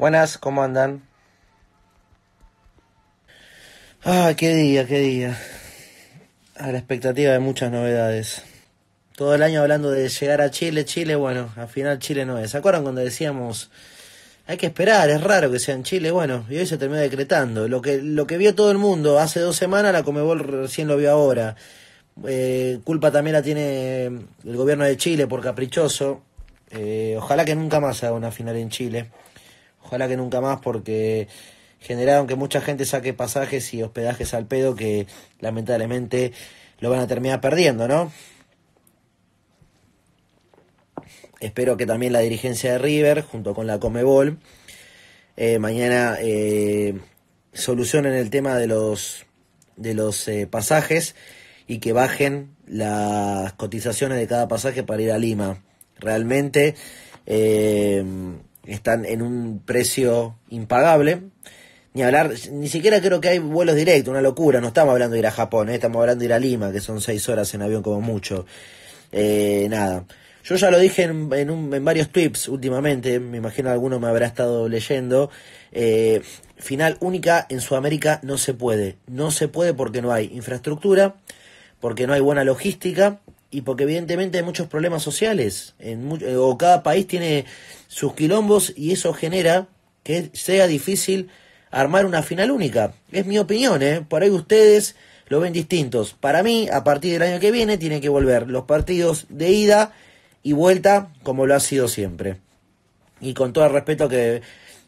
Buenas, ¿cómo andan? Ah, qué día, qué día. A la expectativa de muchas novedades. Todo el año hablando de llegar a Chile, Chile, bueno, al final Chile no es. ¿Se acuerdan cuando decíamos, hay que esperar, es raro que sea en Chile? Bueno, y hoy se terminó decretando. Lo que, lo que vio todo el mundo hace dos semanas, la Comebol recién lo vio ahora. Eh, culpa también la tiene el gobierno de Chile por caprichoso. Eh, ojalá que nunca más haga una final en Chile. Ojalá que nunca más porque generaron que mucha gente saque pasajes y hospedajes al pedo que lamentablemente lo van a terminar perdiendo, ¿no? Espero que también la dirigencia de River, junto con la Comebol, eh, mañana eh, solucionen el tema de los, de los eh, pasajes y que bajen las cotizaciones de cada pasaje para ir a Lima. Realmente están en un precio impagable. Ni hablar, ni siquiera creo que hay vuelos directos, una locura. No estamos hablando de ir a Japón, ¿eh? estamos hablando de ir a Lima, que son seis horas en avión como mucho. Eh, nada. Yo ya lo dije en, en, varios tweets últimamente, me imagino alguno me habrá estado leyendo. Eh, final única en Sudamérica no se puede. No se puede porque no hay infraestructura, porque no hay buena logística y porque evidentemente hay muchos problemas sociales. En, o cada país tiene sus quilombos y eso genera que sea difícil armar una final única. Es mi opinión, ¿eh? por ahí ustedes lo ven distintos. Para mí, a partir del año que viene, tienen que volver los partidos de ida y vuelta como lo ha sido siempre. Y con todo el respeto que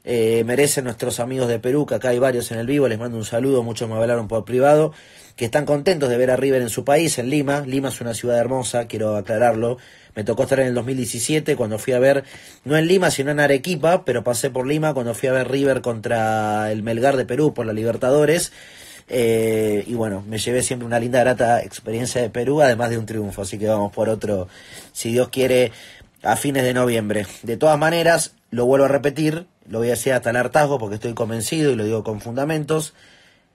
eh, merecen nuestros amigos de Perú, que acá hay varios en el vivo, les mando un saludo, muchos me hablaron por privado, que están contentos de ver a River en su país, en Lima. Lima es una ciudad hermosa, quiero aclararlo. Me tocó estar en el 2017 cuando fui a ver, no en Lima, sino en Arequipa, pero pasé por Lima cuando fui a ver River contra el Melgar de Perú por la Libertadores. Eh, y bueno, me llevé siempre una linda, grata experiencia de Perú, además de un triunfo. Así que vamos por otro, si Dios quiere, a fines de noviembre. De todas maneras, lo vuelvo a repetir, lo voy a decir hasta el hartazgo porque estoy convencido y lo digo con fundamentos.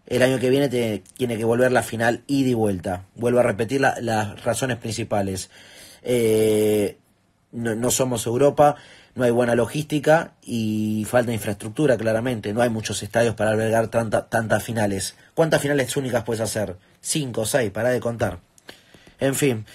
El año que viene tiene que volver la final ida y vuelta. Vuelvo a repetir las razones principales. Eh, no, somos Europa, no hay buena logística y falta infraestructura, claramente. No hay muchos estadios para albergar tanta, tantas finales. ¿Cuántas finales únicas puedes hacer? Cinco, seis, para de contar. En fin.